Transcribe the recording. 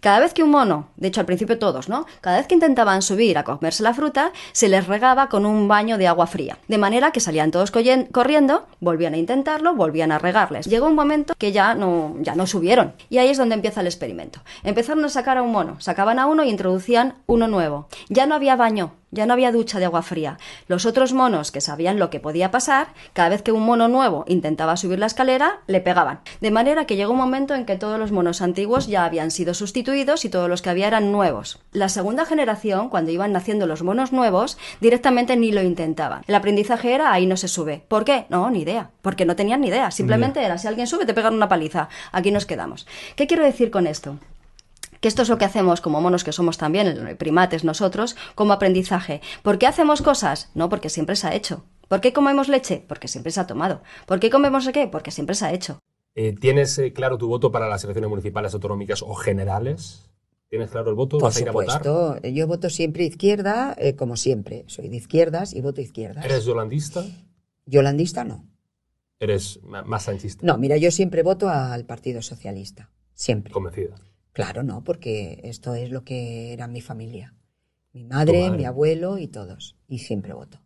Cada vez que un mono, de hecho al principio todos, ¿no? Cada vez que intentaban subir a comerse la fruta, se les regaba con un baño de agua fría. De manera que salían todos corriendo, volvían a intentarlo, volvían a regarles. Llegó un momento que ya no, ya no subieron. Y ahí es donde empieza el experimento. Empezaron a sacar a un mono, sacaban a uno y introducían uno nuevo. Ya no había baño, ya no había ducha de agua fría. Los otros monos, que sabían lo que podía pasar, cada vez que un mono nuevo intentaba subir la escalera, le pegaban. De manera que llegó un momento en que todos los monos antiguos ya habían sido sustituidos y todos los que había eran nuevos. La segunda generación, cuando iban naciendo los monos nuevos, directamente ni lo intentaban. El aprendizaje era ahí no se sube. ¿Por qué? No, ni idea. Porque no tenían ni idea. Simplemente era si alguien sube te pegan una paliza. Aquí nos quedamos. ¿Qué quiero decir con esto? que esto es lo que hacemos como monos que somos también, primates nosotros, como aprendizaje. ¿Por qué hacemos cosas? No, porque siempre se ha hecho. ¿Por qué comemos leche? Porque siempre se ha tomado. ¿Por qué comemos qué? Porque siempre se ha hecho. Eh, ¿Tienes eh, claro tu voto para las elecciones municipales, autonómicas o generales? ¿Tienes claro el voto? ¿Vas A ir a votar? Yo voto siempre izquierda, eh, como siempre. Soy de izquierdas y voto izquierda. ¿Eres yolandista? Yolandista no. ¿Eres más sanchista? No, mira, yo siempre voto al Partido Socialista. Siempre. Convencida. Claro, no, porque esto es lo que era mi familia. Mi madre, mi abuelo y todos. Y siempre voto.